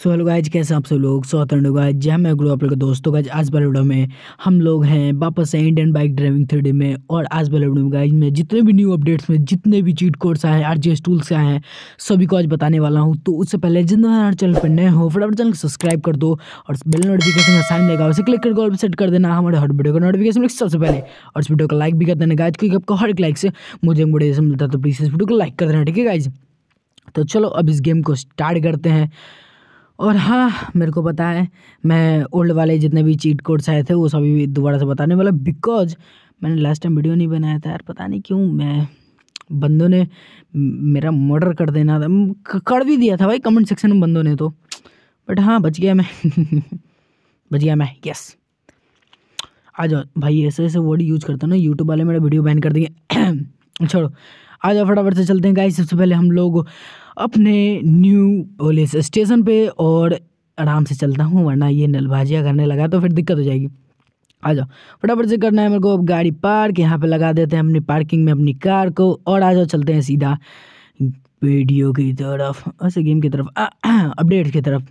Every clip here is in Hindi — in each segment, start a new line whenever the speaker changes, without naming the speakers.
सो हेलो गाइज कैसे आप सब लोग सौतरण गाइज जय मैं गुरु आप लोग दोस्तों गाइज आज वाले वीडियो में हम लोग हैं वापस हैं इंडियन बाइक ड्राइविंग थ्री में और आज वाले वीडियो में गाइज में जितने भी न्यू अपडेट्स में जितने भी चीट कोड्स आए हैं आर जी एस टूल्स आए हैं सभी को आज बताने वाला हूँ तो उससे पहले जितना हमारे चैनल पर नए हो फटाफट चैनल सब्सक्राइब कर दो और बेल नोटिफिकेशन का साइन देगा उसे क्लिक करके और सेट कर देना हमारे हर वीडियो का नोटिफिकेशन सबसे पहले और इस वीडियो को लाइक भी कर देना गाइज क्योंकि आपको हर एक लाइक से मुझे मोटिवेशन मिलता है तो प्लीज़ इस वीडियो को लाइक कर देना ठीक है गाइज तो चलो अब इस गेम को स्टार्ट करते हैं और हाँ मेरे को पता है मैं ओल्ड वाले जितने भी चीट कोड्स आए थे वो सभी दोबारा से बताने वाला बिकॉज मैंने लास्ट टाइम वीडियो नहीं बनाया था यार पता नहीं क्यों मैं बंदों ने मेरा मर्डर कर देना था कर भी दिया था भाई कमेंट सेक्शन में बंदों ने तो बट हाँ बच गया मैं बच गया मैं यस आ जाओ भाई ऐसे ऐसे वर्ड यूज करता हूँ ना यूट्यूब वाले मेरा वीडियो बैन कर देंगे छोड़ो आ जाओ फटाफट से चलते हैं गाइस सबसे पहले हम लोग अपने न्यू पुलिस स्टेशन पे और आराम से चलता हूँ वरना ये नलबाजिया करने लगा तो फिर दिक्कत हो जाएगी आ जाओ फटाफट से करना है मेरे को अब गाड़ी पार्क यहाँ पे लगा देते हैं अपनी पार्किंग में अपनी कार को और आ जाओ चलते हैं सीधा वीडियो की तरफ ऐसे गेम की तरफ अपडेट की तरफ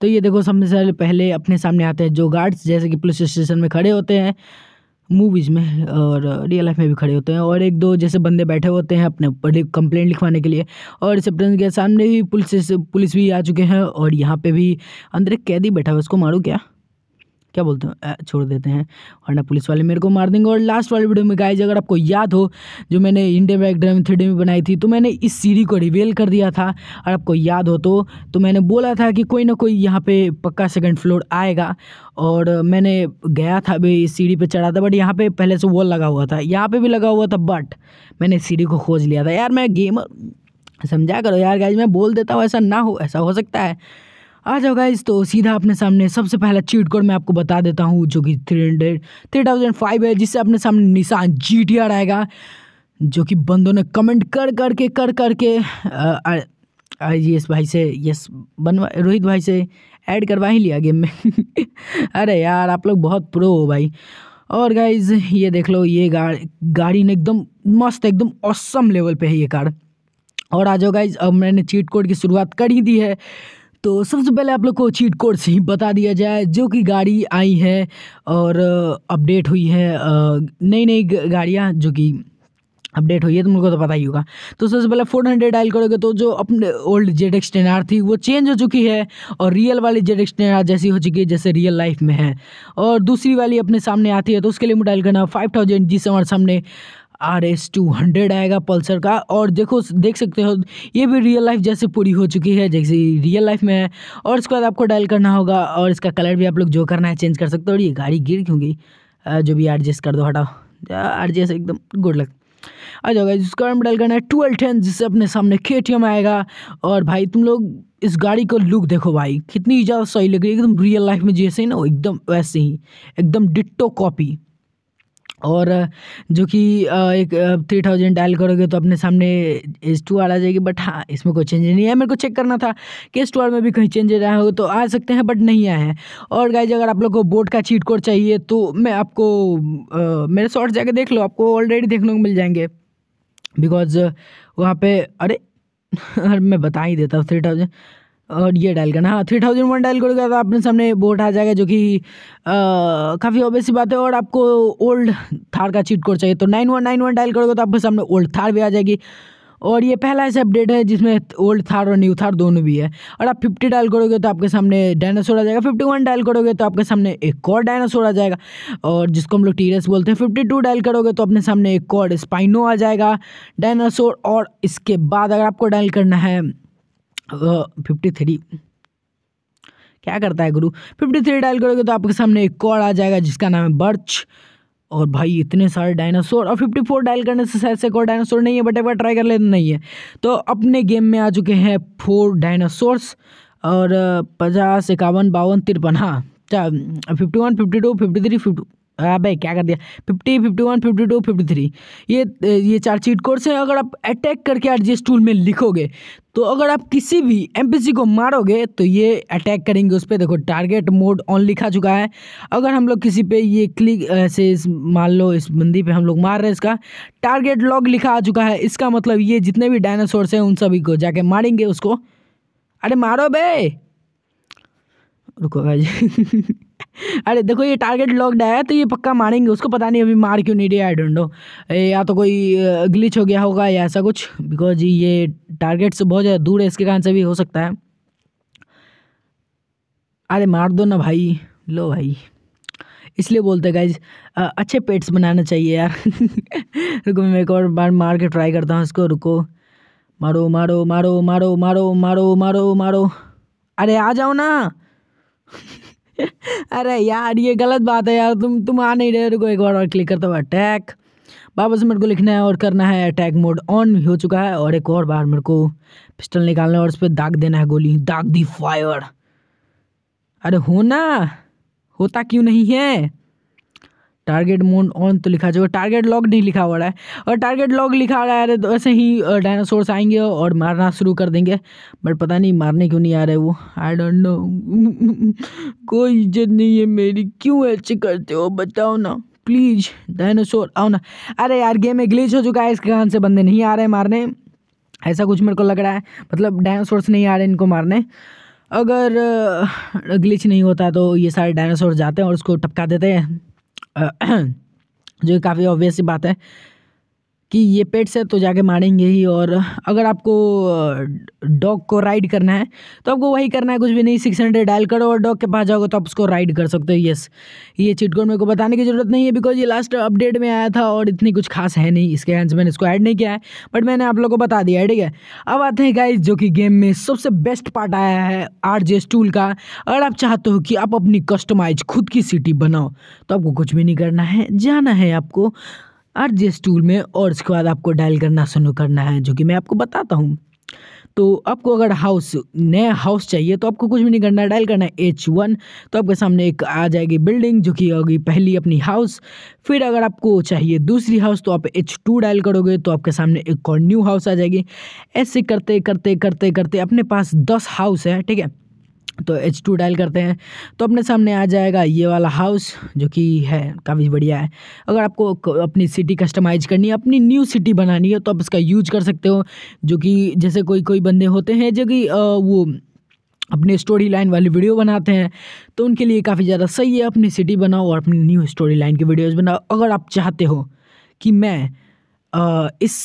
तो ये देखो सबसे पहले अपने सामने आते हैं जो गार्ड्स जैसे कि पुलिस स्टेशन में खड़े होते हैं मूवीज़ में और रियल uh, लाइफ में भी खड़े होते हैं और एक दो जैसे बंदे बैठे होते हैं अपने ऊपर कंप्लेंट लिखवाने के लिए और रिसेप्टन के सामने ही पुलिस पुलिस भी आ चुके हैं और यहाँ पे भी अंदर एक कैदी बैठा हुआ है उसको मारो क्या क्या बोलते हैं छोड़ देते हैं वरना पुलिस वाले मेरे को मार देंगे और लास्ट वाली वीडियो में गाइज अगर आपको याद हो जो मैंने इंडिया बैक ड्राइव थ्री में बनाई थी तो मैंने इस सीढ़ी को रिवेल कर दिया था और आपको याद हो तो तो मैंने बोला था कि कोई ना कोई यहाँ पे पक्का सेकंड फ्लोर आएगा और मैंने गया था अभी इस सीढ़ी पर चढ़ा था बट यहाँ पर पहले से वॉल लगा हुआ था यहाँ पर भी लगा हुआ था बट मैंने सीढ़ी को खोज लिया था यार मैं गेम समझा करो यार गाइज मैं बोल देता हूँ ऐसा ना हो ऐसा हो सकता है आ जाओ गाइज तो सीधा अपने सामने सबसे पहला चीट कोड मैं आपको बता देता हूँ जो कि three hundred three thousand five है जिससे अपने सामने निशान जी टी आर आएगा जो कि बंदों ने कमेंट कर कर के कर कर के यस भाई से यस बनवा रोहित भाई से ऐड करवा ही लिया गेम में अरे यार आप लोग बहुत प्रो हो भाई और गाइज ये देख लो ये गाड़ गाड़ी ने एकदम मस्त एकदम औसम लेवल पे है ये कार और आ जाओ गाइज अब मैंने चीट कोड की शुरुआत कर ही दी है तो सबसे पहले आप लोग को चीट कोड से ही बता दिया जाए जो कि गाड़ी आई है और अपडेट हुई है नई नई गाड़ियाँ जो कि अपडेट हुई है तुम लोग को तो पता ही होगा तो सबसे पहले फोर हंड्रेड डायल करोगे तो जो अपने old Z X ten R थी वो चेंज हो चुकी है और रियल वाली जेड एक्स टेन आर जैसी हो चुकी है जैसे रियल लाइफ में है और दूसरी वाली अपने सामने आती है तो उसके लिए मुझे डायल करना फाइव थाउजेंड जिस हमारे सामने आर एस टू हंड्रेड आएगा पल्सर का और देखो देख सकते हो ये भी रियल लाइफ जैसे पूरी हो चुकी है जैसे रियल लाइफ में है और उसके बाद आपको डायल करना होगा और इसका कलर भी आप लोग जो करना है चेंज कर सकते हो और ये गाड़ी गिर क्यों गई जो भी एडजस्ट कर दो हटाओ आर एकदम गुड लक आ जाओगे जिसका उसका डायल करना है ट्वेल्व टेन जिससे अपने सामने के आएगा और भाई तुम लोग इस गाड़ी का लुक देखो भाई कितनी ज़्यादा सही लग रही है एकदम रियल लाइफ में जैसे ही ना वो एकदम वैसे ही एकदम डिट्टो कॉपी और जो कि एक थ्री थाउजेंड डायल करोगे तो अपने सामने एस टू आर आ जाएगी बट हाँ इसमें कोई चेंज नहीं है मेरे को चेक करना था कि एस टू आर में भी कहीं चेंज आया हो तो आ सकते हैं बट नहीं आए हैं और गाइज अगर आप लोग को बोर्ड का चीट कोड चाहिए तो मैं आपको आ, मेरे शॉर्ट जाके देख लो आपको ऑलरेडी देखने को मिल जाएंगे बिकॉज वहाँ पे अरे मैं बता ही देता हूँ थ्री थाउजेंड और ये डायल करना हाँ थ्री थाउजेंड वन डायल करोगे तो आपने सामने बोर्ड आ जाएगा जो कि काफ़ी सी बात है और आपको ओल्ड थार का चीट कोड चाहिए तो nine one nine one dial करोगे तो आपके सामने ओल्ड थार भी आ जाएगी और ये पहला ऐसा अपडेट है जिसमें ओल्ड थार और न्यू थार दोनों भी है और आप फिफ्टी डायल करोगे तो आपके सामने डायनासोर आ जाएगा फिफ्टी वन डायल करोगे तो आपके सामने एक और डायनासोर आ जाएगा और जिसको हम लोग टी बोलते हैं फिफ्टी टू डायल करोगे तो अपने सामने एक और स्पाइनो आ जाएगा डायनासोर और इसके बाद अगर आपको डायल करना है फिफ्टी तो थ्री क्या करता है गुरु फिफ्टी थ्री डायल करोगे तो आपके सामने एक कॉड आ जाएगा जिसका नाम है बर्च और भाई इतने सारे डायनासोर और फिफ्टी फोर डायल करने से शायद से कोई डायनासोर नहीं है बट एक बार ट्राई कर ले तो नहीं है तो अपने गेम में आ चुके हैं फोर डायनासोर्स और पचास इक्यावन बावन तिरपन हाँ fifty one fifty two fifty three फिफ्टी हाँ भाई क्या कर दिया fifty fifty one fifty two fifty three ये ये चार चीट कोर्स हैं अगर आप अटैक करके आर जी टूल में लिखोगे तो अगर आप किसी भी एम को मारोगे तो ये अटैक करेंगे उस पर देखो टारगेट मोड ऑन लिखा चुका है अगर हम लोग किसी पे ये क्लिक ऐसे इस मान लो इस बंदी पे हम लोग मार रहे हैं इसका टारगेट लॉग लिखा आ चुका है इसका मतलब ये जितने भी डायनासोर्स हैं उन सभी को जाके मारेंगे उसको अरे मारो बे रुको भाई अरे देखो ये टारगेट लॉक्ड है तो ये पक्का मारेंगे उसको पता नहीं अभी मार क्यों नहीं रही आई डोंट नो या तो कोई ग्लिच हो गया होगा या ऐसा कुछ बिकॉज ये टारगेट से बहुत ज़्यादा दूर है इसके कारण से भी हो सकता है अरे मार दो ना भाई लो भाई इसलिए बोलते हैं गाइज अच्छे पेट्स बनाना चाहिए यार रुको मैं एक और बार मार के ट्राई करता हूँ इसको रुको मारो मारो मारो मारो मारो मारो मारो मारो अरे आ जाओ ना अरे यार ये गलत बात है यार तुम तुम आ नहीं रहे रुको एक बार और क्लिक करता हुआ अटैक वापस मेरे को लिखना है और करना है अटैक मोड ऑन हो चुका है और एक और बार मेरे को पिस्टल निकालना है और उस पर दाग देना है गोली दाग दी फायर अरे होना होता क्यों नहीं है टारगेट मून ऑन तो लिखा जाएगा टारगेट लॉग नहीं लिखा हुआ है और टारगेट लॉग लिखा रहा है तो ऐसे ही डायनासोर्स आएंगे और मारना शुरू कर देंगे बट पता नहीं मारने क्यों नहीं आ रहे वो आई डोंट नो कोई इज्जत नहीं है मेरी क्यों ऐसे करते हो बताओ ना प्लीज़ डायनासोर आओ ना अरे यार गेम में ग्लिच हो चुका है इसके कारण से बंदे नहीं आ रहे मारने ऐसा कुछ मेरे को लग रहा है मतलब डायनासोर्स नहीं आ रहे इनको मारने अगर ग्लिच नहीं होता तो ये सारे डायनासोर जाते हैं और उसको टपका देते हैं जो काफ़ी ऑब्वियस सी बात है कि ये पेट्स है तो जाके मारेंगे ही और अगर आपको डॉग को राइड करना है तो आपको वही करना है कुछ भी नहीं सिक्स हंड्रेड डायल करो और डॉग के पास जाओगे तो आप उसको राइड कर सकते हो येस ये चिटकोड मेरे को बताने की ज़रूरत नहीं है बिकॉज ये लास्ट अपडेट में आया था और इतनी कुछ खास है नहीं इसके कारण मैंने इसको ऐड नहीं किया है बट मैंने आप लोग को बता दिया है ठीक है अब आते हैं गाइज जो कि गेम में सबसे बेस्ट पार्ट आया है आर जे टूल का अगर आप चाहते हो कि आप अपनी कस्टमाइज खुद की सिटी बनाओ तो आपको कुछ भी नहीं करना है जाना है आपको आर जे टूल में और उसके बाद आपको डायल करना शुरू करना है जो कि मैं आपको बताता हूँ तो आपको अगर हाउस नया हाउस चाहिए तो आपको कुछ भी नहीं करना है डायल करना है एच वन तो आपके सामने एक आ जाएगी बिल्डिंग जो कि होगी पहली अपनी हाउस फिर अगर आपको चाहिए दूसरी हाउस तो आप एच टू डायल करोगे तो आपके सामने एक और न्यू हाउस आ जाएगी ऐसे करते करते करते करते अपने पास दस हाउस है ठीक है तो एच टू डायल करते हैं तो अपने सामने आ जाएगा ये वाला हाउस जो कि है काफ़ी बढ़िया है अगर आपको अपनी सिटी कस्टमाइज़ करनी है अपनी न्यू सिटी बनानी है तो आप इसका यूज कर सकते हो जो कि जैसे कोई कोई बंदे होते हैं जो कि वो अपने स्टोरी लाइन वाली वीडियो बनाते हैं तो उनके लिए काफ़ी ज़्यादा सही है अपनी सिटी बनाओ और अपनी न्यू स्टोरी लाइन की वीडियोज़ बनाओ अगर आप चाहते हो कि मैं इस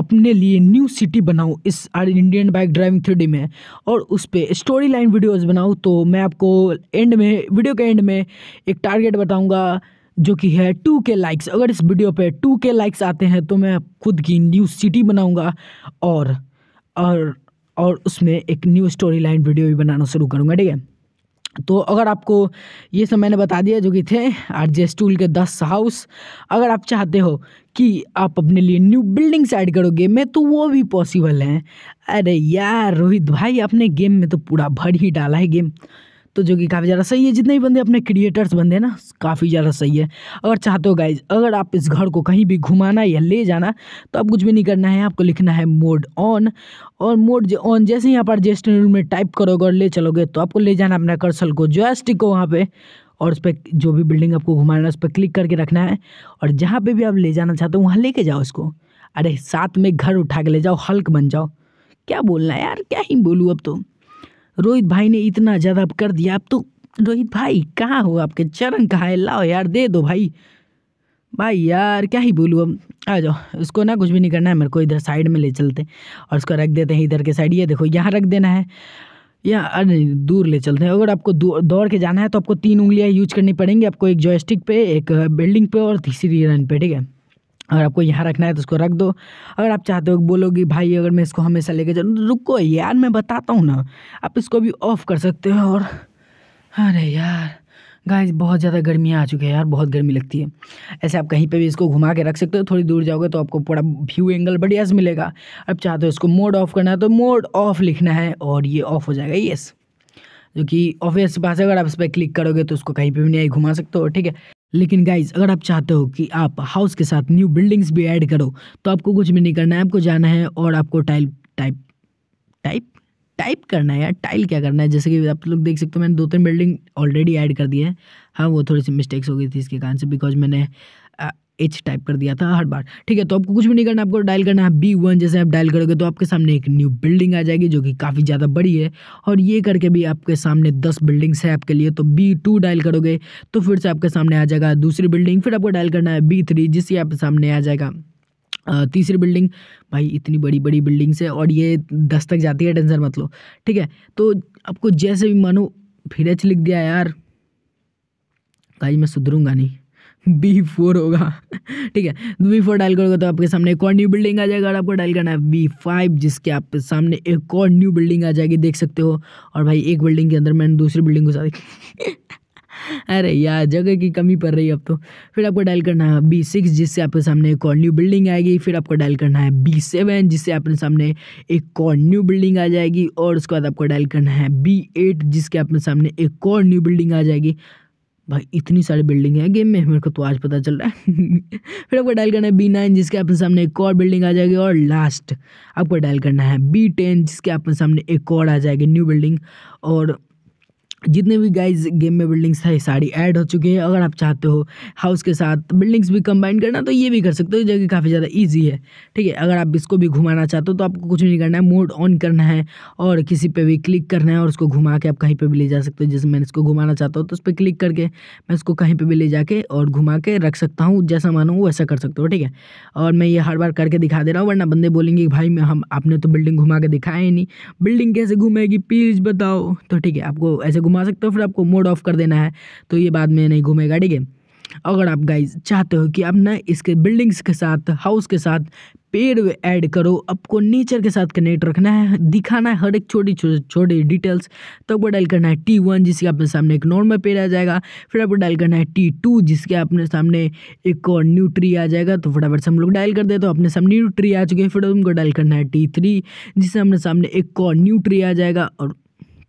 अपने लिए न्यू सिटी बनाऊँ इस इंडियन बाइक ड्राइविंग थ्री में और उस पर स्टोरी लाइन वीडियोज़ बनाऊँ तो मैं आपको एंड में वीडियो के एंड में एक टारगेट बताऊँगा जो कि है टू के लाइक्स अगर इस वीडियो पे टू के लाइक्स आते हैं तो मैं खुद की न्यू सिटी बनाऊँगा और और और उसमें एक न्यू स्टोरी लाइन वीडियो भी बनाना शुरू करूँगा ठीक है तो अगर आपको ये सब मैंने बता दिया जो कि थे आर जे स्टूल के दस हाउस अगर आप चाहते हो कि आप अपने लिए न्यू बिल्डिंग्स ऐड करो गेम में तो वो भी पॉसिबल हैं अरे यार रोहित भाई आपने गेम में तो पूरा भर ही डाला है गेम तो जो कि काफ़ी ज़्यादा सही है जितने भी बंदे अपने क्रिएटर्स बंदे ना काफ़ी ज़्यादा सही है अगर चाहते हो गाइज अगर आप इस घर को कहीं भी घुमाना या ले जाना तो आप कुछ भी नहीं करना है आपको लिखना है मोड ऑन और मोड ऑन जैसे ही आप एडजस्टिंग रूल में टाइप करोगे और ले चलोगे तो आपको ले जाना अपना कर्सल को एस को वहाँ पर और उस पर जो भी बिल्डिंग आपको घुमाना है उस पर क्लिक करके रखना है और जहाँ पे भी आप ले जाना चाहते हो वहाँ लेके जाओ उसको अरे साथ में घर उठा के ले जाओ हल्क बन जाओ क्या बोलना है यार क्या ही बोलूँ अब तो रोहित भाई ने इतना ज़्यादा कर दिया अब तो रोहित भाई कहाँ हो आपके चरण कहाँ है लाओ यार दे दो भाई भाई यार क्या ही बोलूँ अब आ जाओ इसको ना कुछ भी नहीं करना है मेरे को इधर साइड में ले चलते और उसको रख देते हैं इधर के साइड ये देखो यहाँ रख देना है या अरे दूर ले चलते हैं अगर आपको दौड़ के जाना है तो आपको तीन उंगलियाँ यूज करनी पड़ेंगी आपको एक जॉयस्टिक पे एक बिल्डिंग पे और तीसरी रन पे ठीक है अगर आपको यहाँ रखना है तो उसको रख दो अगर आप चाहते हो बोलोगे भाई अगर मैं इसको हमेशा लेके जाऊँ तो रुको यार मैं बताता हूँ ना आप इसको भी ऑफ कर सकते हो और अरे यार गाइस बहुत ज़्यादा गर्मियाँ आ चुकी है यार बहुत गर्मी लगती है ऐसे आप कहीं पे भी इसको घुमा के रख सकते हो थोड़ी दूर जाओगे तो आपको पूरा व्यू एंगल बढ़िया से मिलेगा अब चाहते हो इसको मोड ऑफ़ करना है तो मोड ऑफ़ लिखना है और ये ऑफ़ हो जाएगा येस जो कि ऑफिस पास अगर आप इस पर क्लिक करोगे तो उसको कहीं पर भी नहीं घुमा सकते हो ठीक है लेकिन गाइज अगर आप चाहते हो कि आप हाउस के साथ न्यू बिल्डिंग्स भी ऐड करो तो आपको कुछ भी नहीं करना है आपको जाना है और आपको टाइल टाइप टाइप टाइप करना है यार टाइल क्या करना है जैसे कि आप लोग देख सकते हो मैंने दो तीन बिल्डिंग ऑलरेडी ऐड कर दी है हाँ वो थोड़ी सी मिस्टेक्स हो गई थी इसके कारण से बिकॉज मैंने एच टाइप कर दिया था हर बार ठीक है तो आपको कुछ भी नहीं करना आपको डायल करना है बी वन जैसे आप डायल करोगे तो आपके सामने एक न्यू बिल्डिंग आ जाएगी जो कि काफ़ी ज़्यादा बड़ी है और ये करके भी आपके सामने दस बिल्डिंग्स है आपके लिए तो बी टू डायल करोगे तो फिर से आपके सामने आ जाएगा दूसरी बिल्डिंग फिर आपको डायल करना है बी थ्री जिससे आपके सामने आ जाएगा तीसरी बिल्डिंग भाई इतनी बड़ी बड़ी बिल्डिंग्स है और ये दस तक जाती है टेंशन मत लो ठीक है तो आपको जैसे भी मानो फिर एच लिख दिया यार भाई मैं सुधरूंगा नहीं बी फोर होगा ठीक है बी फोर डायल करोगे तो आपके सामने एक और न्यू बिल्डिंग आ जाएगा और आपको डायल करना है बी फाइव जिसके आपके सामने एक और न्यू बिल्डिंग आ जाएगी देख सकते हो और भाई एक बिल्डिंग के अंदर मैंने दूसरी बिल्डिंग को सारी अरे यार जगह की कमी पड़ रही है अब तो फिर आपको डायल करना है बी सिक्स जिससे आपके सामने एक और न्यू बिल्डिंग आएगी फिर आपको डायल करना है बी सेवन जिससे आपके सामने एक और न्यू बिल्डिंग आ जाएगी और उसके बाद आपको डायल करना है बी एट जिसके आपके सामने एक और न्यू बिल्डिंग आ जाएगी भाई इतनी सारी बिल्डिंग है गेम में मेरे को तो आज पता चल रहा है फिर आपको डायल करना है बी नाइन जिसके अपने सामने एक और बिल्डिंग आ जाएगी और लास्ट आपको डायल करना है बी टेन जिसके अपने सामने एक और आ जाएगी न्यू बिल्डिंग और जितने भी गाइज गेम में बिल्डिंग्स है सारी ऐड हो चुकी है अगर आप चाहते हो हाउस के साथ बिल्डिंग्स भी कंबाइन करना तो ये भी कर सकते हो जो कि काफ़ी ज़्यादा इजी है ठीक है अगर आप इसको भी घुमाना चाहते हो तो आपको कुछ नहीं करना है मोड ऑन करना है और किसी पे भी क्लिक करना है और उसको घुमा के आप कहीं पर भी ले जा सकते हो जैसे मैंने इसको घुमाना चाहता हूँ तो उस पर क्लिक करके मैं इसको कहीं पर भी ले जाके और घुमा के रख सकता हूँ जैसा मानूँ वैसा कर सकते हो ठीक है और मैं ये हर बार करके दिखा दे रहा हूँ वरना बंदे बोलेंगे भाई मैं हम आपने तो बिल्डिंग घुमा के दिखाया ही नहीं बिल्डिंग कैसे घूमेगी प्लीज़ बताओ तो ठीक है आपको ऐसे घुमा सकते हो फिर आपको मोड ऑफ कर देना है तो ये बाद में नहीं घूमेगा ठीक है अगर आप गाइज चाहते हो कि आप ना इसके बिल्डिंग्स के साथ हाउस के साथ पेड़ ऐड करो आपको नेचर के साथ कनेक्ट रखना है दिखाना है हर एक छोटी छोटी डिटेल्स तो आपको डायल करना है टी वन जिसके आपने सामने एक नॉर्मल पेड़ आ जाएगा फिर आपको डायल करना है टी टू जिसके आपने सामने एक और न्यू ट्री आ जाएगा तो फटाफट से हम लोग डायल कर दे तो अपने सामने न्यू ट्री आ चुके हैं फिर उनको डायल करना है टी थ्री जिससे अपने सामने एक और न्यू ट्री आ जाएगा और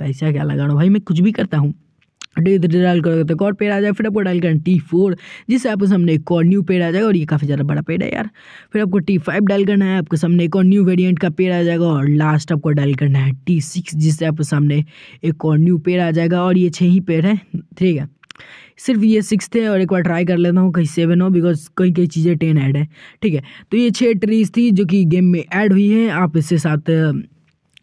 पैसा क्या लगा रहा भाई मैं कुछ भी करता हूँ डे इधर डाल कर देते और पेड़ आ जाए फिर आपको डाल करना टी फोर जिससे आपके सामने एक और न्यू पेड़ आ जाएगा और ये काफ़ी ज़्यादा बड़ा पेड़ है यार फिर आपको टी फाइव डाल करना है आपके सामने एक और न्यू वेरिएंट का पेड़ आ जाएगा और लास्ट आपको डाल करना है टी सिक्स जिससे आपके सामने एक और न्यू पेड़ आ जाएगा और ये छः ही पेड़ है ठीक है सिर्फ ये सिक्स थे और एक बार ट्राई कर लेता हूँ कहीं सेवन हो बिकॉज कहीं कई चीज़ें टेन ऐड है ठीक है तो ये छः ट्रीज थी जो कि गेम में ऐड हुई है आप इसके साथ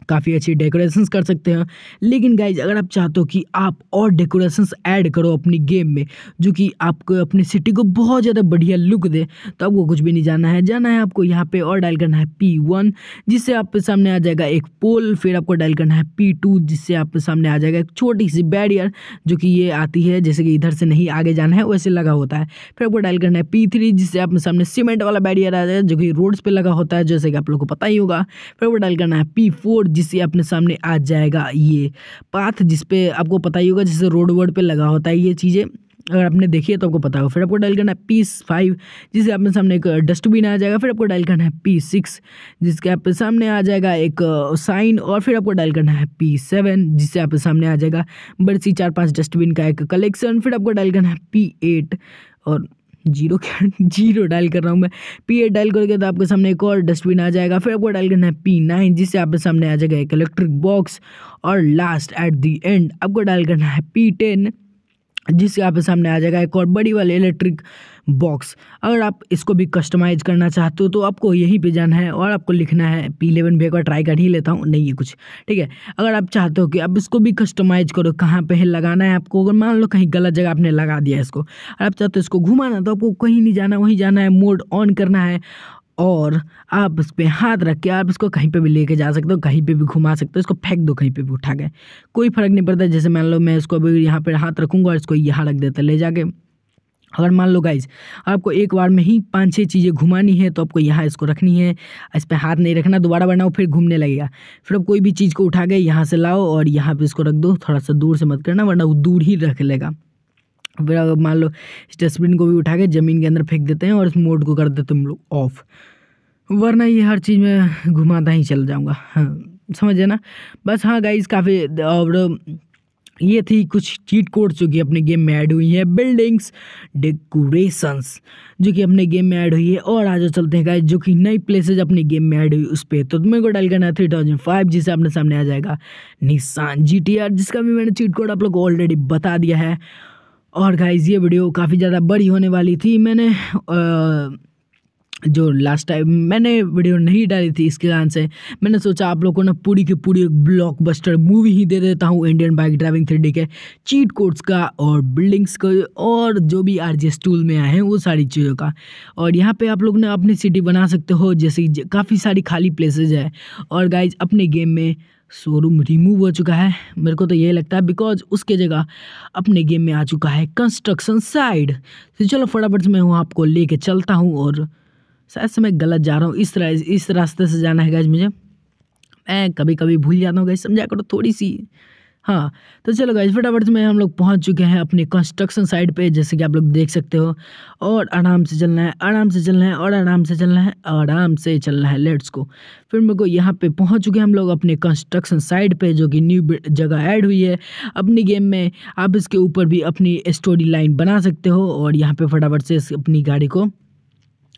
काफ़ी अच्छी डेकोरेशंस कर सकते हैं लेकिन गाइज अगर आप चाहते हो कि आप और डेकोरेशंस ऐड करो अपनी गेम में जो कि आपको अपनी सिटी को बहुत ज़्यादा बढ़िया लुक दे तो आपको कुछ भी नहीं जाना है जाना है आपको यहाँ पे और डायल करना है पी वन जिससे आपके सामने आ जाएगा एक पोल फिर आपको डायल करना है पी टू जिससे आपके सामने आ जाएगा एक छोटी सी बैरियर जो कि ये आती है जैसे कि इधर से नहीं आगे जाना है वैसे लगा होता है फिर आपको डायल करना है पी थ्री जिससे आपके सामने सीमेंट वाला बैरियर आ जाएगा जो कि रोड्स पर लगा होता है जैसे कि आप लोग को पता ही होगा फिर आपको डायल करना है पी फोर जिससे अपने सामने आ जाएगा ये पाथ जिस पे आपको पता ही होगा जैसे रोड वोड पे लगा होता है ये चीज़ें अगर आपने देखी है तो आपको पता होगा फिर आपको डायल करना है पी फाइव जिससे आपने सामने एक डस्टबिन आ जाएगा फिर आपको डायल करना है पी सिक्स जिसके आपके सामने आ जाएगा एक साइन और फिर आपको डायल करना है पी सेवन जिससे आपके सामने आ जाएगा बड़ी सी चार पाँच डस्टबिन का एक कलेक्शन फिर आपको डायल करना है पी एट और जीरो क्या जीरो डायल कर रहा हूँ मैं पी एट डायल करके तो आपके सामने एक और डस्टबिन आ जाएगा फिर आपको डायल करना है पी नाइन जिससे आपके सामने आ जाएगा एक इलेक्ट्रिक बॉक्स और लास्ट एट दी एंड आपको डायल करना है पी टेन जिसके आपके सामने आ जाएगा एक और बड़ी वाली इलेक्ट्रिक बॉक्स अगर आप इसको भी कस्टमाइज करना चाहते हो तो आपको यहीं पे जाना है और आपको लिखना है पी इलेवन भी एक बार ट्राई कर ही लेता हूँ नहीं ये कुछ ठीक है अगर आप चाहते हो कि आप इसको भी कस्टमाइज करो कहाँ पे है लगाना है आपको अगर मान लो कहीं गलत जगह आपने लगा दिया इसको अगर आप चाहते हो इसको घुमाना तो आपको कहीं नहीं जाना वहीं जाना है मोड ऑन करना है और आप इस पर हाथ रख के आप इसको कहीं पे भी लेके जा सकते हो कहीं पे भी घुमा सकते हो इसको फेंक दो कहीं पे भी उठा के कोई फ़र्क नहीं पड़ता जैसे मान लो मैं इसको अभी यहाँ पर हाथ रखूँगा और इसको यहाँ रख देता ले जाके अगर मान लो गाइज आपको एक बार में ही पाँच छः चीज़ें घुमानी है तो आपको यहाँ इसको रखनी है इस पर हाथ नहीं रखना दोबारा बनाओ फिर घूमने लगेगा फिर आप कोई भी चीज़ को उठा के यहाँ से लाओ और यहाँ पे इसको रख दो थोड़ा सा दूर से मत करना वरना वो दूर ही रख लेगा फिर मान लो इस डस्टबिन को भी उठा के ज़मीन के अंदर फेंक देते हैं और इस मोड को कर देते हम लोग ऑफ वरना ये हर चीज़ में घुमाता ही चल जाऊँगा हाँ समझे ना बस हाँ गाइज काफ़ी और ये थी कुछ चीट कोड जो कि अपने गेम में ऐड हुई है बिल्डिंग्स डेकोरेशंस जो कि अपने गेम में ऐड हुई है और आज चलते हैं गाइज जो कि नई प्लेसेज अपने गेम में ऐड हुई उस पर तो तुम्हें को डायल करना थ्री थाउजेंड फाइव जिसे अपने सामने आ जाएगा निशान जी टी आर जिसका भी मैंने चीट कोड आप लोग को ऑलरेडी बता दिया है और गाइज ये वीडियो काफ़ी ज़्यादा बड़ी होने वाली थी मैंने जो लास्ट टाइम मैंने वीडियो नहीं डाली थी इसके कारण से मैंने सोचा आप लोगों को ना पूरी की पूरी एक ब्लॉकबस्टर मूवी ही दे देता हूँ इंडियन बाइक ड्राइविंग थ्री के चीट कोड्स का और बिल्डिंग्स का और जो भी आर जी टूल में आए हैं वो सारी चीज़ों का और यहाँ पे आप लोग ना अपनी सिटी बना सकते हो जैसे काफ़ी सारी खाली प्लेसेज है और गाइज अपने गेम में शोरूम रिमूव हो चुका है मेरे को तो ये लगता है बिकॉज उसके जगह अपने गेम में आ चुका है कंस्ट्रक्शन साइड तो चलो फटाफट से मैं वहाँ आपको लेके चलता हूँ और शायद से मैं गलत जा रहा हूँ इस राज, इस रास्ते से जाना है गैज मुझे मैं कभी कभी भूल जाता हूँ गैज समझा करो थोड़ी सी हाँ तो चलो गाइस फटाफट से हम लोग पहुँच चुके हैं अपने कंस्ट्रक्शन साइट पे जैसे कि आप लोग देख सकते हो और आराम से चलना है आराम से चलना है और आराम से चलना है आराम से चलना है लेट्स को फिर मेरे को यहाँ पे पहुँच चुके हैं हम लोग अपने कंस्ट्रक्शन साइट पे जो कि न्यू जगह ऐड हुई है अपनी गेम में आप इसके ऊपर भी अपनी स्टोरी लाइन बना सकते हो और यहाँ पर फटाफट से अपनी गाड़ी को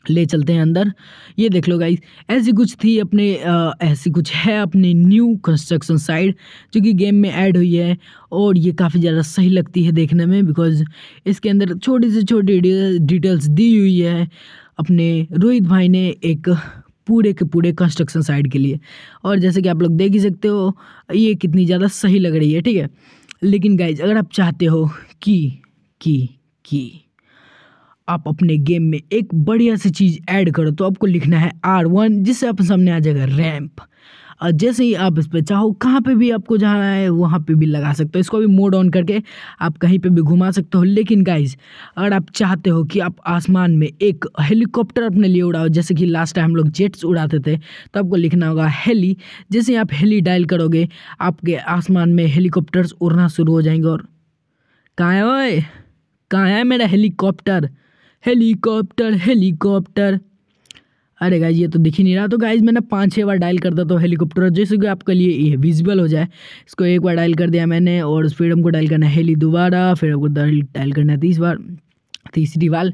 ले चलते हैं अंदर ये देख लो गाइस ऐसी कुछ थी अपने आ, ऐसी कुछ है अपनी न्यू कंस्ट्रक्शन साइड जो कि गेम में ऐड हुई है और ये काफ़ी ज़्यादा सही लगती है देखने में बिकॉज इसके अंदर छोटी से छोटी डिटेल्स दी हुई है अपने रोहित भाई ने एक पूरे के पूरे कंस्ट्रक्शन साइड के लिए और जैसे कि आप लोग देख ही सकते हो ये कितनी ज़्यादा सही लग रही है ठीक है लेकिन गाइज अगर आप चाहते हो कि कि कि आप अपने गेम में एक बढ़िया सी चीज़ ऐड करो तो आपको लिखना है आर वन जिससे आप सामने आ जाएगा रैम्प और जैसे ही आप इस पर चाहो कहाँ पे भी आपको जाना है वहाँ पे भी लगा सकते हो इसको भी मोड ऑन करके आप कहीं पे भी घुमा सकते हो लेकिन गाइज अगर आप चाहते हो कि आप आसमान में एक हेलीकॉप्टर अपने लिए उड़ाओ जैसे कि लास्ट टाइम हम लोग जेट्स उड़ाते थे तो आपको लिखना होगा हेली जैसे आप हेली डायल करोगे आपके आसमान में हेलीकॉप्टर्स उड़ना शुरू हो जाएंगे और कहाँ है कहाँ है मेरा हेलीकॉप्टर हेलीकॉप्टर हेलीकॉप्टर अरे गाइज ये तो दिख ही नहीं रहा तो गाइज मैंने पाँच छः बार डायल कर दिया तो हेलीकॉप्टर जैसे कि आपके लिए ये विजिबल हो जाए इसको एक बार डायल कर दिया मैंने और फिर हमको डायल करना है हेली दोबारा फिर हमको डायल करना है तीस बार तीसरी बार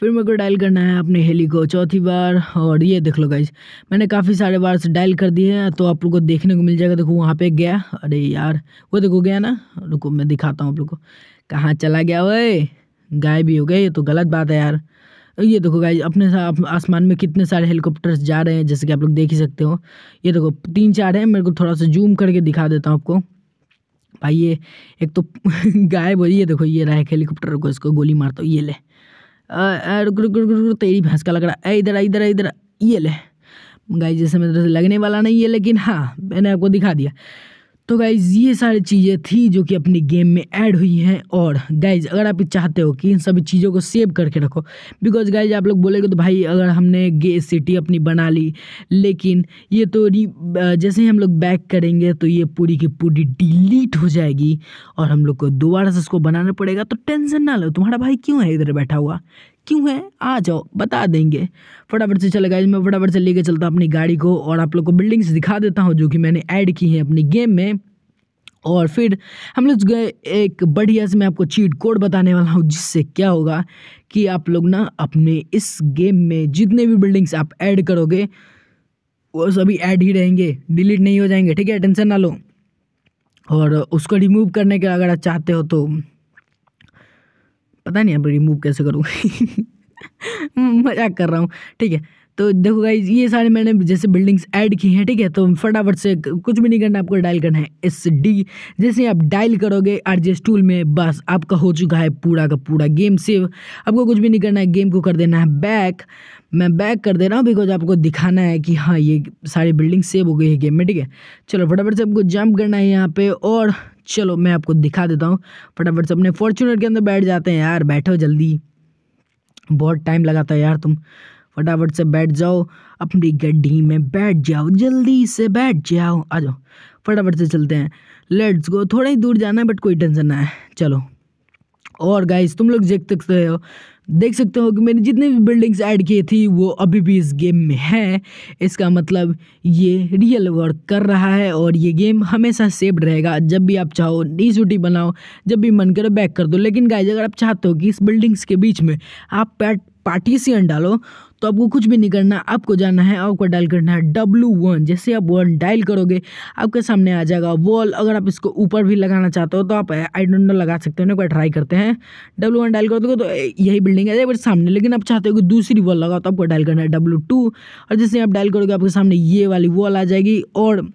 फिर मेरे को डायल करना है अपने हेली को चौथी बार और ये देख लो गाइज मैंने काफ़ी सारे बार से डायल कर दिए हैं तो आप लोग को देखने को मिल जाएगा देखो वहाँ पे गया अरे यार वो देखो गया ना रुको मैं दिखाता हूँ आप लोग को कहाँ चला गया वही गायब भी हो गए ये तो गलत बात है यार ये देखो गाय अपने आसमान में कितने सारे हेलीकॉप्टर्स जा रहे हैं जैसे कि आप लोग देख ही सकते हो ये देखो तीन चार हैं मेरे को थोड़ा सा जूम करके दिखा देता हूँ आपको भाई ये एक तो गाय हो ये देखो ये रहा है हेलीकॉप्टर को इसको गोली मारता हूँ ये ले रुक रुक रुक रुक तेरी भैंस का लग रहा है इधर इधर इधर ये ले गाय जैसे मेरे से लगने वाला नहीं है लेकिन हाँ मैंने आपको दिखा दिया तो गाइज़ ये सारी चीज़ें थी जो कि अपनी गेम में ऐड हुई हैं और गाइज़ अगर आप चाहते हो कि इन सभी चीज़ों को सेव करके रखो बिकॉज गाइज आप लोग बोलेगे तो भाई अगर हमने गे सिटी अपनी बना ली लेकिन ये तो री जैसे ही हम लोग बैक करेंगे तो ये पूरी की पूरी डिलीट हो जाएगी और हम लोग को दोबारा से इसको बनाना पड़ेगा तो टेंशन ना लो तुम्हारा भाई क्यों है इधर बैठा हुआ क्यों है आ जाओ बता देंगे फटाफट से चले गए मैं फटाफट से लेके चलता हूँ अपनी गाड़ी को और आप लोग को बिल्डिंग्स दिखा देता हूँ जो कि मैंने ऐड की है अपनी गेम में और फिर हम लोग गए एक बढ़िया से मैं आपको चीट कोड बताने वाला हूँ जिससे क्या होगा कि आप लोग ना अपने इस गेम में जितने भी बिल्डिंग्स आप ऐड करोगे वो सभी ऐड ही रहेंगे डिलीट नहीं हो जाएंगे ठीक है टेंशन ना लो और उसको रिमूव करने का अगर आप चाहते हो तो पता नहीं अब रिमूव कैसे करूँ मजाक कर रहा हूँ ठीक है तो देखो गाइज ये सारे मैंने जैसे बिल्डिंग्स ऐड की हैं ठीक है तो फटाफट से कुछ भी नहीं करना आपको डायल करना है एस डी जैसे आप डायल करोगे आर जी टूल में बस आपका हो चुका है पूरा का पूरा गेम सेव आपको कुछ भी नहीं करना है गेम को कर देना है बैक मैं बैक कर दे रहा हूँ बिकॉज आपको दिखाना है कि हाँ ये सारी बिल्डिंग सेव हो गई है गेम में ठीक है चलो फटाफट से आपको जंप करना है यहाँ पे और चलो मैं आपको दिखा देता हूँ फटाफट से अपने फॉर्चुनर के अंदर बैठ जाते हैं यार बैठो जल्दी बहुत टाइम लगाता है यार तुम फटाफट से बैठ जाओ अपनी गड्डी में बैठ जाओ जल्दी से बैठ जाओ आ जाओ फटाफट से चलते हैं लेट्स गो थोड़ा ही दूर जाना है बट कोई टेंशन ना है चलो और गाइस तुम लोग देख सकते हो देख सकते हो कि मैंने जितने भी बिल्डिंग्स ऐड किए थी वो अभी भी इस गेम में है इसका मतलब ये रियल वर्क कर रहा है और ये गेम हमेशा सेफ रहेगा जब भी आप चाहो डी सूटी बनाओ जब भी मन करो बैक कर दो लेकिन गाइज अगर आप चाहते हो कि इस बिल्डिंग्स के बीच में आप पैट पार्टीसियन डालो तो आपको कुछ भी नहीं करना आपको जाना है आपको डायल करना है डब्लू वन जैसे आप वन डायल करोगे आपके सामने आ जाएगा वॉल अगर आप इसको ऊपर भी लगाना चाहते हो तो आप आई डोंट नो लगा सकते हो ना एक बार ट्राई करते हैं डब्लू वन डायल कर दोगे तो यही बिल्डिंग है बट सामने लेकिन आप चाहते हो कि दूसरी वॉल लगाओ तो आपको डायल करना है डब्लू टू और जैसे आप डायल करोगे आपके सामने ये वाली वॉल आ जाएगी और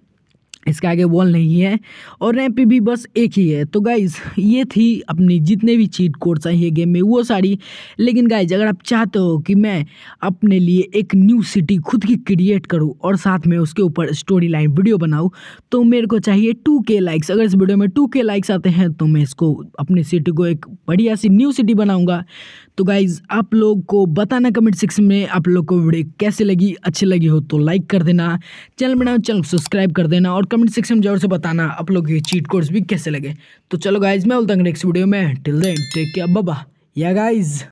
इसके आगे वॉल नहीं है और रैम पे भी बस एक ही है तो गाइज ये थी अपनी जितने भी चीट कोड चाहिए गेम में वो सारी लेकिन गाइज अगर आप चाहते हो कि मैं अपने लिए एक न्यू सिटी खुद की क्रिएट करूँ और साथ में उसके ऊपर स्टोरी लाइन वीडियो बनाऊँ तो मेरे को चाहिए टू के लाइक्स अगर इस वीडियो में टू के लाइक्स आते हैं तो मैं इसको अपनी सिटी को एक बढ़िया सी न्यू सिटी बनाऊँगा तो गाइज़ आप लोग को बताना कमेंट सेक्शन में आप लोग को वीडियो कैसे लगी अच्छी लगी हो तो लाइक कर देना चैनल बनाओ चैनल सब्सक्राइब कर देना और कमेंट सेक्शन में जरूर से बताना आप लोग के चीट कोर्स भी कैसे लगे तो चलो गाइज़ मैं बोलता हूँ नेक्स्ट वीडियो में टिल देन टेक केयर बाबा या गाइज़